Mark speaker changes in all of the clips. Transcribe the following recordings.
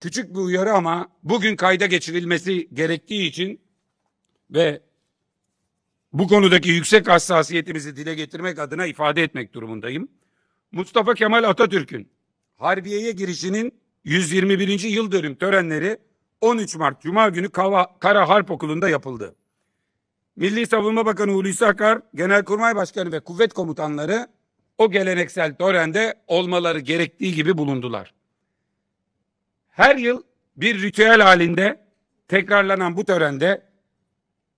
Speaker 1: küçük bir uyarı ama bugün kayda geçirilmesi gerektiği için ve bu konudaki yüksek hassasiyetimizi dile getirmek adına ifade etmek durumundayım. Mustafa Kemal Atatürk'ün Harbiye'ye girişinin 121. yıl dönüm törenleri 13 Mart Cuma günü Kava, Kara Harp Okulu'nda yapıldı. Milli Savunma Bakanı Hulusi Akar, Genelkurmay Başkanı ve kuvvet komutanları o geleneksel törende olmaları gerektiği gibi bulundular. Her yıl bir ritüel halinde tekrarlanan bu törende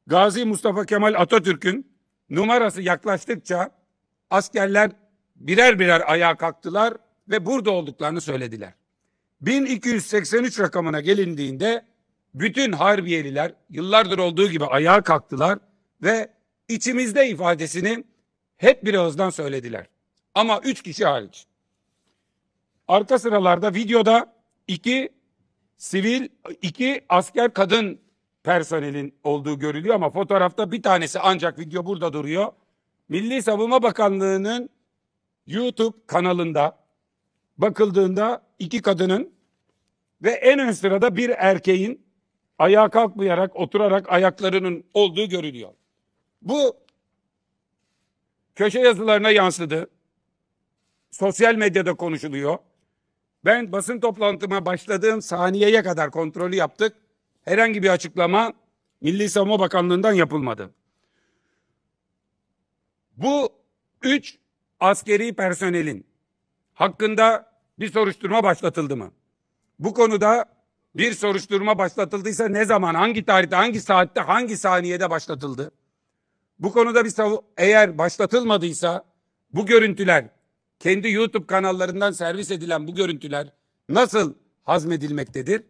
Speaker 1: Gazi Mustafa Kemal Atatürk'ün numarası yaklaştıkça askerler birer birer ayağa kalktılar ve burada olduklarını söylediler. 1283 rakamına gelindiğinde bütün harbiyeliler yıllardır olduğu gibi ayağa kalktılar ve içimizde ifadesini hep bir ağızdan söylediler. Ama üç kişi hariç. Arka sıralarda videoda iki sivil, iki asker kadın personelin olduğu görülüyor ama fotoğrafta bir tanesi ancak video burada duruyor. Milli Savunma Bakanlığı'nın YouTube kanalında bakıldığında iki kadının ve en ön sırada bir erkeğin ayağa kalkmayarak oturarak ayaklarının olduğu görülüyor. Bu köşe yazılarına yansıdı. Sosyal medyada konuşuluyor. Ben basın toplantıma başladığım saniyeye kadar kontrolü yaptık. Herhangi bir açıklama Milli Savunma Bakanlığı'ndan yapılmadı. Bu üç askeri personelin hakkında bir soruşturma başlatıldı mı? Bu konuda bir soruşturma başlatıldıysa ne zaman, hangi tarihte, hangi saatte, hangi saniyede başlatıldı? Bu konuda bir savu eğer başlatılmadıysa bu görüntüler kendi YouTube kanallarından servis edilen bu görüntüler nasıl hazmedilmektedir?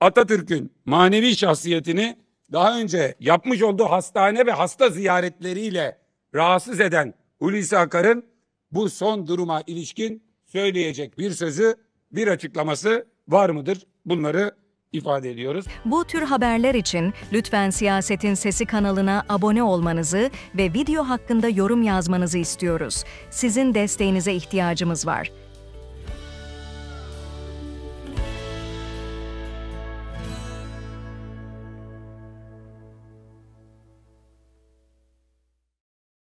Speaker 1: Atatürk'ün manevi şahsiyetini daha önce yapmış olduğu hastane ve hasta ziyaretleriyle rahatsız eden Hulusi Akar'ın bu son duruma ilişkin söyleyecek bir sözü, bir açıklaması var mıdır? Bunları ifade ediyoruz.
Speaker 2: Bu tür haberler için lütfen Siyasetin Sesi kanalına abone olmanızı ve video hakkında yorum yazmanızı istiyoruz. Sizin desteğinize ihtiyacımız var.